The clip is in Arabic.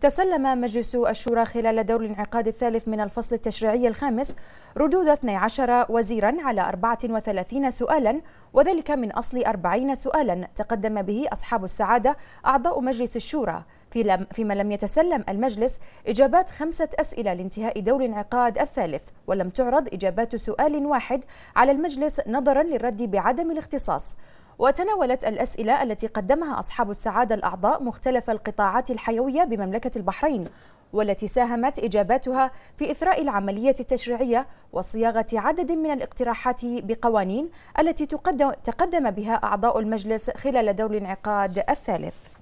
تسلم مجلس الشورى خلال دور الانعقاد الثالث من الفصل التشريعي الخامس ردود 12 وزيرا على 34 سؤالا وذلك من أصل 40 سؤالا تقدم به أصحاب السعادة أعضاء مجلس الشورى فيما لم يتسلم المجلس إجابات خمسة أسئلة لانتهاء دور الانعقاد الثالث ولم تعرض إجابات سؤال واحد على المجلس نظرا للرد بعدم الاختصاص وتناولت الأسئلة التي قدمها أصحاب السعادة الأعضاء مختلف القطاعات الحيوية بمملكة البحرين والتي ساهمت إجاباتها في إثراء العملية التشريعية وصياغة عدد من الاقتراحات بقوانين التي تقدم بها أعضاء المجلس خلال دور الانعقاد الثالث